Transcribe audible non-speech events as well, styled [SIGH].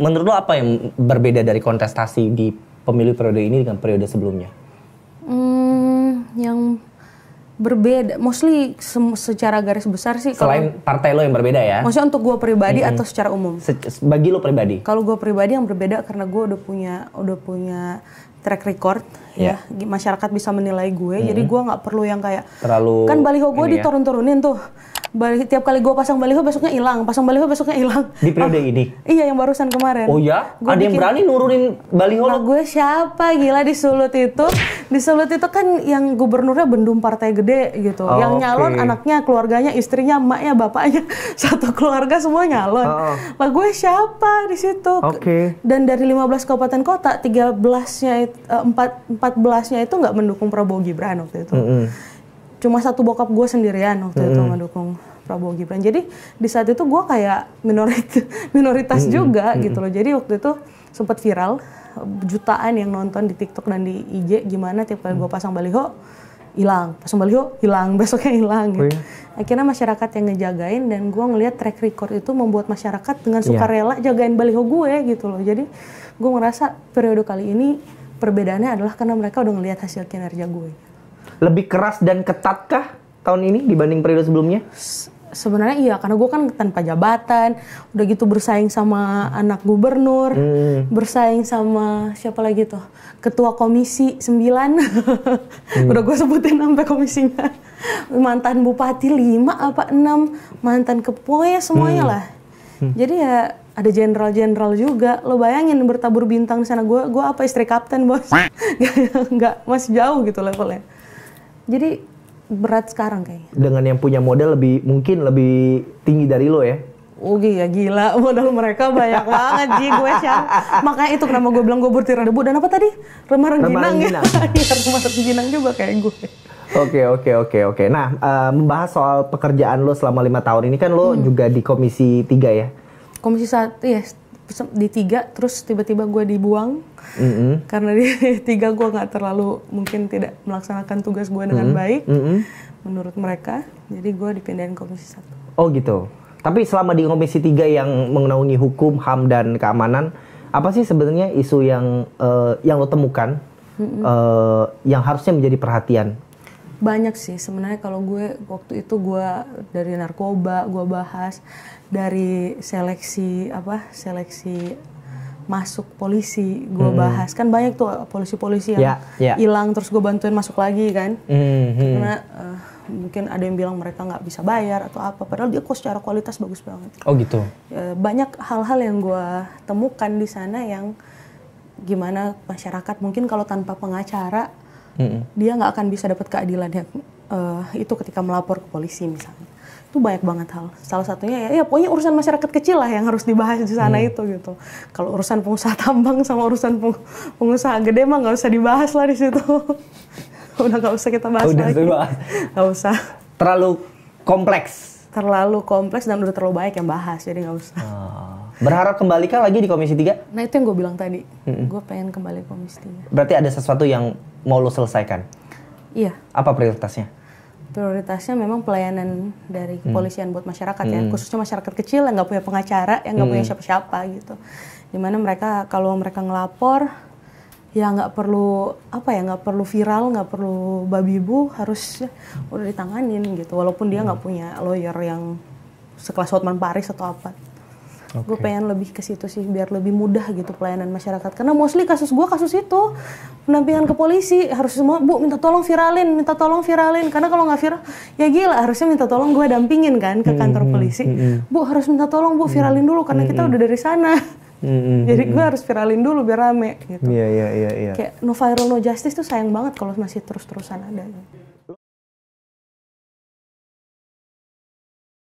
Menurut lo apa yang berbeda dari kontestasi di pemilu periode ini dengan periode sebelumnya? Hmm, yang berbeda, mostly se secara garis besar sih. Selain kalau, partai lo yang berbeda ya? Maksudnya untuk gue pribadi -hmm. atau secara umum? Se bagi lo pribadi? Kalau gue pribadi yang berbeda karena gue udah punya udah punya track record yeah. ya, ya. masyarakat bisa menilai gue -hmm. jadi gue nggak perlu yang kayak terlalu kan baliho gue ya. diturun-turunin tuh balik tiap kali gue pasang baliho besoknya hilang, pasang baliho besoknya hilang. Di periode ah, ini? Iya yang barusan kemarin. Oh ya? Gua Ada bikin, yang berani nurunin baliho? Nah, gue siapa gila di Sulut itu? Di Sulut itu kan yang gubernurnya bendung partai gede gitu. Oh, yang ah, nyalon okay. anaknya, keluarganya, istrinya, emaknya, bapaknya, [LAUGHS] satu keluarga semua nyalon. Oh. Lah gue siapa di situ? Oke. Okay. Dan dari 15 kabupaten kota, 13-nya eh, empat 14-nya itu nggak mendukung Prabowo Gibran waktu itu. Mm -hmm cuma satu bokap gue sendirian waktu hmm. itu mendukung Prabowo Gibran. Jadi di saat itu gue kayak minorit, [LAUGHS] minoritas hmm. juga hmm. gitu loh. Jadi waktu itu sempat viral jutaan yang nonton di TikTok dan di IG gimana tiap kali gue mm. pasang baliho hilang, pasang baliho hilang, [LAUGHS] besoknya hilang. Oh, gitu. Oh, iya? Akhirnya masyarakat yang ngejagain dan gue ngelihat track record itu membuat masyarakat dengan iya. sukarela yeah. jagain baliho gue gitu loh. Jadi gue ngerasa periode kali ini perbedaannya adalah karena mereka udah ngelihat hasil kinerja gue. Lebih keras dan ketatkah tahun ini dibanding periode sebelumnya? Sebenarnya iya, karena gue kan tanpa jabatan, udah gitu bersaing sama anak gubernur, hmm. bersaing sama siapa lagi tuh, ketua komisi 9, hmm. [LAUGHS] udah gue sebutin sampai komisinya, mantan bupati 5 apa 6, mantan kepoya semuanya hmm. lah. Hmm. Jadi ya ada jenderal-jenderal juga. Lo bayangin bertabur bintang di sana. Gue gue apa istri kapten bos? [LAUGHS] Gak, gak masih jauh gitu levelnya. Jadi berat sekarang kayaknya. Dengan yang punya modal lebih mungkin lebih tinggi dari lo ya? Oke oh, ya gila [LAUGHS] modal mereka banyak banget sih gue sih, Makanya itu kenapa gue bilang gue bertiran debu dan apa tadi remah rengginang ya. [LAUGHS] Iya remah rengginang juga kayak gue. Oke okay, oke okay, oke okay, oke. Nah uh, membahas soal pekerjaan lo selama lima tahun ini kan lo hmm. juga di komisi tiga ya? Komisi satu ya di tiga terus tiba-tiba gue dibuang mm-hmm. karena di [LAUGHS] tiga gue nggak terlalu mungkin tidak melaksanakan tugas gue dengan mm-hmm. baik mm-hmm. menurut mereka jadi gue dipindahin komisi satu oh gitu tapi selama di komisi tiga yang mengenai hukum ham dan keamanan apa sih sebenarnya isu yang uh, yang lo temukan mm-hmm. uh, yang harusnya menjadi perhatian banyak sih sebenarnya kalau gue waktu itu gue dari narkoba gue bahas dari seleksi apa seleksi masuk polisi gue hmm. bahas kan banyak tuh polisi-polisi yang ya, ya. hilang yeah, yeah. terus gue bantuin masuk lagi kan hmm, hmm. karena uh, mungkin ada yang bilang mereka nggak bisa bayar atau apa padahal dia kok secara kualitas bagus banget oh gitu uh, banyak hal-hal yang gue temukan di sana yang gimana masyarakat mungkin kalau tanpa pengacara -mm. dia nggak akan bisa dapat keadilan yang uh, itu ketika melapor ke polisi misalnya itu banyak banget hal salah satunya ya, ya pokoknya urusan masyarakat kecil lah yang harus dibahas di sana hmm. itu gitu kalau urusan pengusaha tambang sama urusan pengusaha gede mah nggak usah dibahas lah di situ [LAUGHS] udah nggak usah kita bahas udah lagi nggak usah terlalu kompleks terlalu kompleks dan udah terlalu banyak yang bahas jadi nggak usah oh. Berharap kembali kan lagi di Komisi 3? Nah itu yang gue bilang tadi. hmm Gue pengen kembali ke Komisi 3. Berarti ada sesuatu yang mau lo selesaikan? Iya. Apa prioritasnya? Prioritasnya memang pelayanan dari mm. kepolisian hmm. buat masyarakat hmm. ya. Mm. Khususnya masyarakat kecil yang gak punya pengacara, yang nggak hmm. punya siapa-siapa gitu. Dimana mereka kalau mereka ngelapor, ya nggak perlu apa ya nggak perlu viral nggak perlu babi bu harus udah ditanganin gitu walaupun dia nggak hmm. punya lawyer yang sekelas Hotman Paris atau apa Okay. Gue pengen lebih ke situ sih biar lebih mudah gitu pelayanan masyarakat. Karena mostly kasus gue kasus itu pendampingan ke polisi harus semua bu minta tolong viralin, minta tolong viralin. Karena kalau nggak viral ya gila harusnya minta tolong gue dampingin kan ke hmm, kantor hmm, polisi. Mm Bu harus minta tolong bu viralin dulu karena kita udah dari sana. Jadi gue harus viralin dulu biar rame gitu. Iya yeah, iya iya. Kayak no viral no justice tuh sayang banget kalau masih terus-terusan ada.